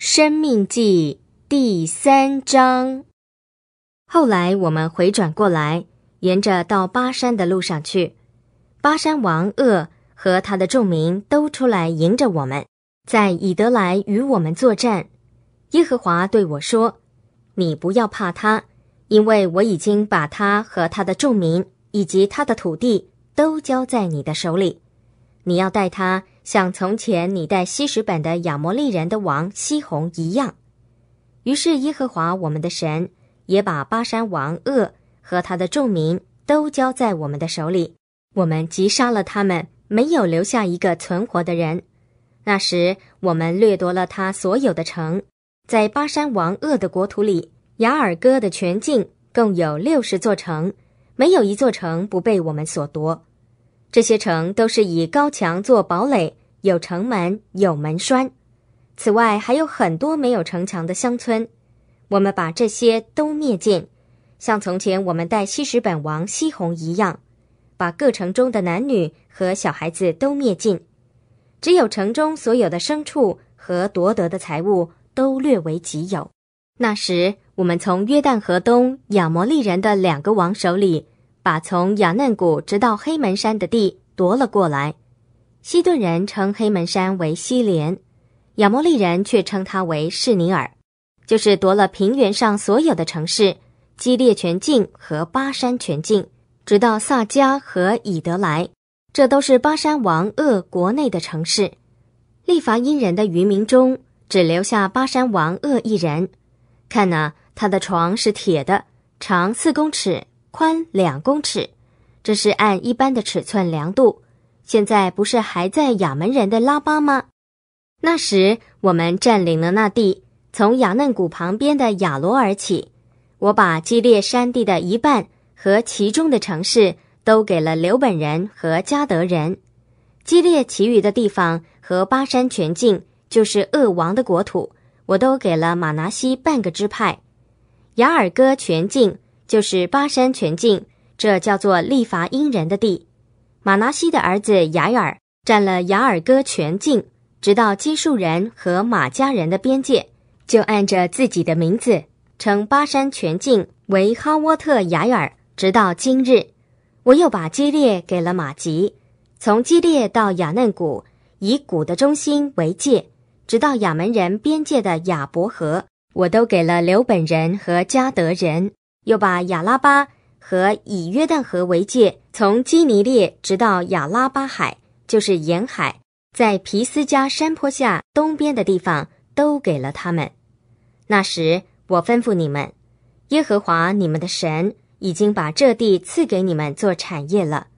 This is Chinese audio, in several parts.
《生命记》第三章。后来我们回转过来，沿着到巴山的路上去。巴山王鄂和他的众民都出来迎着我们，在以德来与我们作战。耶和华对我说：“你不要怕他，因为我已经把他和他的众民以及他的土地都交在你的手里。你要带他。”像从前你带西什本的亚摩利人的王西红一样，于是耶和华我们的神也把巴山王恶和他的众民都交在我们的手里，我们击杀了他们，没有留下一个存活的人。那时我们掠夺了他所有的城，在巴山王恶的国土里，雅尔哥的全境共有六十座城，没有一座城不被我们所夺。这些城都是以高墙做堡垒。有城门，有门栓。此外，还有很多没有城墙的乡村。我们把这些都灭尽，像从前我们带西什本王西虹一样，把各城中的男女和小孩子都灭尽，只有城中所有的牲畜和夺得的财物都略为己有。那时，我们从约旦河东亚摩利人的两个王手里，把从亚嫩谷直到黑门山的地夺了过来。西顿人称黑门山为西连，亚摩利人却称它为士尼尔，就是夺了平原上所有的城市，基列全境和巴山全境，直到萨迦和以德莱，这都是巴山王鄂国内的城市。利伐因人的余民中，只留下巴山王鄂一人。看呐，他的床是铁的，长四公尺，宽两公尺，这是按一般的尺寸量度。现在不是还在亚门人的拉巴吗？那时我们占领了那地，从亚嫩谷旁边的亚罗尔起，我把基列山地的一半和其中的城市都给了刘本人和加德人。基列其余的地方和巴山全境就是恶王的国土，我都给了马拿西半个支派。雅尔哥全境就是巴山全境，这叫做利伐因人的地。马拿西的儿子雅尔占了雅尔哥全境，直到基述人和马加人的边界，就按着自己的名字称巴山全境为哈沃特雅尔。直到今日，我又把基列给了马吉，从基列到雅嫩谷，以谷的中心为界，直到亚门人边界的亚伯河，我都给了刘本人和加德人。又把亚拉巴。和以约旦河为界，从基尼列直到亚拉巴海，就是沿海，在皮斯加山坡下东边的地方，都给了他们。那时我吩咐你们，耶和华你们的神已经把这地赐给你们做产业了。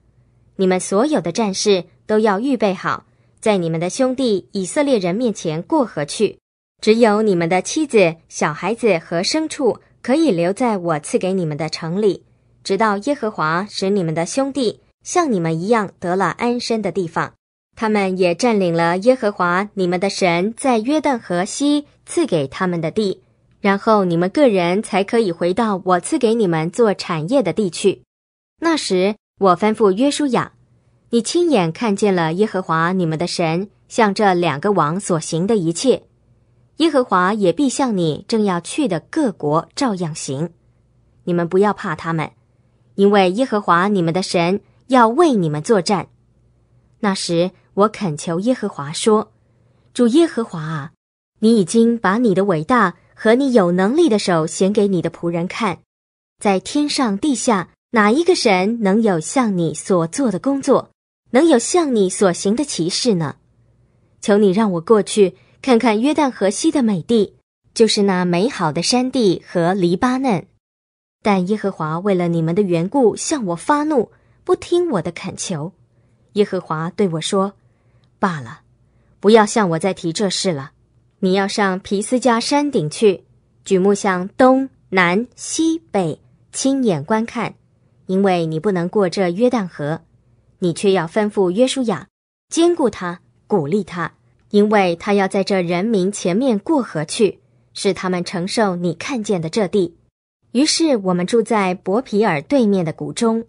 你们所有的战士都要预备好，在你们的兄弟以色列人面前过河去。只有你们的妻子、小孩子和牲畜可以留在我赐给你们的城里。直到耶和华使你们的兄弟像你们一样得了安身的地方，他们也占领了耶和华你们的神在约旦河西赐给他们的地，然后你们个人才可以回到我赐给你们做产业的地区。那时，我吩咐约书亚，你亲眼看见了耶和华你们的神向这两个王所行的一切，耶和华也必向你正要去的各国照样行。你们不要怕他们。因为耶和华你们的神要为你们作战。那时，我恳求耶和华说：“主耶和华啊，你已经把你的伟大和你有能力的手显给你的仆人看，在天上地下，哪一个神能有像你所做的工作，能有像你所行的奇事呢？求你让我过去看看约旦河西的美地，就是那美好的山地和黎巴嫩。”但耶和华为了你们的缘故向我发怒，不听我的恳求。耶和华对我说：“罢了，不要向我再提这事了。你要上皮斯加山顶去，举目向东南西北，亲眼观看，因为你不能过这约旦河。你却要吩咐约书亚，兼顾他，鼓励他，因为他要在这人民前面过河去，使他们承受你看见的这地。”于是，我们住在博皮尔对面的谷中。